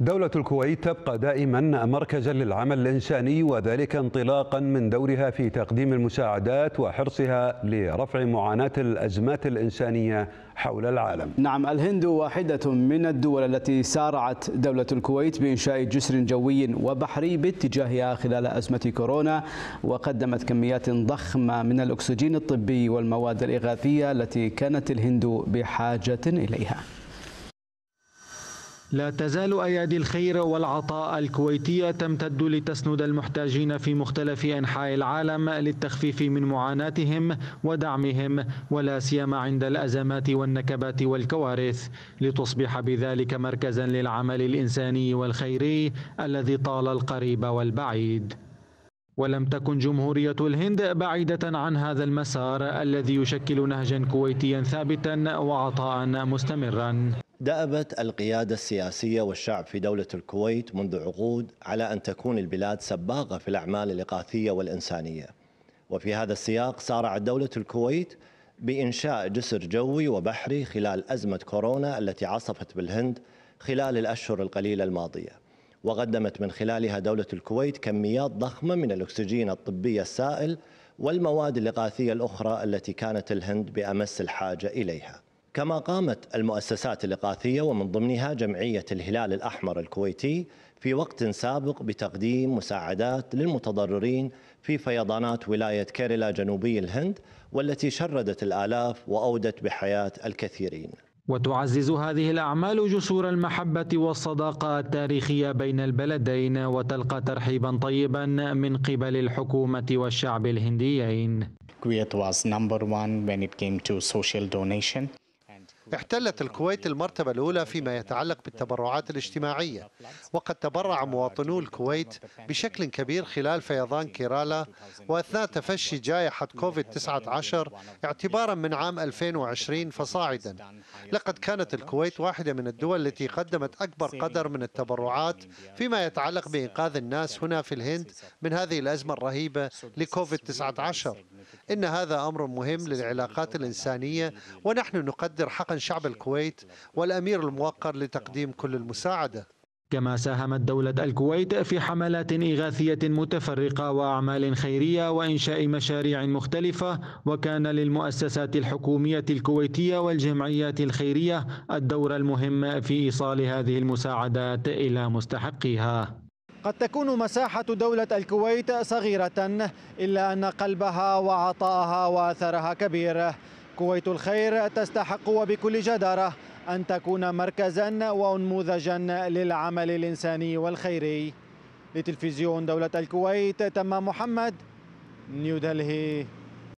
دولة الكويت تبقى دائما مركزا للعمل الإنساني وذلك انطلاقا من دورها في تقديم المساعدات وحرصها لرفع معاناة الأزمات الإنسانية حول العالم نعم الهند واحدة من الدول التي سارعت دولة الكويت بإنشاء جسر جوي وبحري باتجاهها خلال أزمة كورونا وقدمت كميات ضخمة من الأكسجين الطبي والمواد الإغاثية التي كانت الهند بحاجة إليها لا تزال أيادي الخير والعطاء الكويتية تمتد لتسند المحتاجين في مختلف أنحاء العالم للتخفيف من معاناتهم ودعمهم ولا سيما عند الأزمات والنكبات والكوارث لتصبح بذلك مركزا للعمل الإنساني والخيري الذي طال القريب والبعيد ولم تكن جمهورية الهند بعيدة عن هذا المسار الذي يشكل نهجا كويتيا ثابتا وعطاء مستمرا دأبت القيادة السياسية والشعب في دولة الكويت منذ عقود على أن تكون البلاد سباقة في الأعمال الإغاثية والإنسانية وفي هذا السياق سارعت دولة الكويت بإنشاء جسر جوي وبحري خلال أزمة كورونا التي عصفت بالهند خلال الأشهر القليلة الماضية وقدمت من خلالها دولة الكويت كميات ضخمة من الأكسجين الطبي السائل والمواد الإغاثية الأخرى التي كانت الهند بأمس الحاجة إليها كما قامت المؤسسات الإغاثية ومن ضمنها جمعية الهلال الأحمر الكويتي في وقت سابق بتقديم مساعدات للمتضررين في فيضانات ولاية كيرلا جنوبي الهند والتي شردت الآلاف وأودت بحياة الكثيرين وتعزز هذه الأعمال جسور المحبة والصداقة التاريخية بين البلدين وتلقى ترحيبا طيبا من قبل الحكومة والشعب الهنديين. Kuwait was number one when it came to social donation. احتلت الكويت المرتبة الأولى فيما يتعلق بالتبرعات الاجتماعية وقد تبرع مواطنو الكويت بشكل كبير خلال فيضان كيرالا وأثناء تفشي جائحة كوفيد-19 اعتبارا من عام 2020 فصاعدا لقد كانت الكويت واحدة من الدول التي قدمت أكبر قدر من التبرعات فيما يتعلق بإنقاذ الناس هنا في الهند من هذه الأزمة الرهيبة لكوفيد-19 إن هذا أمر مهم للعلاقات الإنسانية ونحن نقدر حقا عن شعب الكويت والأمير الموقر لتقديم كل المساعدة كما ساهمت دولة الكويت في حملات إغاثية متفرقة وأعمال خيرية وإنشاء مشاريع مختلفة وكان للمؤسسات الحكومية الكويتية والجمعيات الخيرية الدور المهم في إيصال هذه المساعدات إلى مستحقيها قد تكون مساحة دولة الكويت صغيرة إلا أن قلبها وعطاءها وأثرها كبير كويت الخير تستحق وبكل جدارة أن تكون مركزا ونموذجا للعمل الإنساني والخيري لتلفزيون دولة الكويت تم محمد نيو دلهي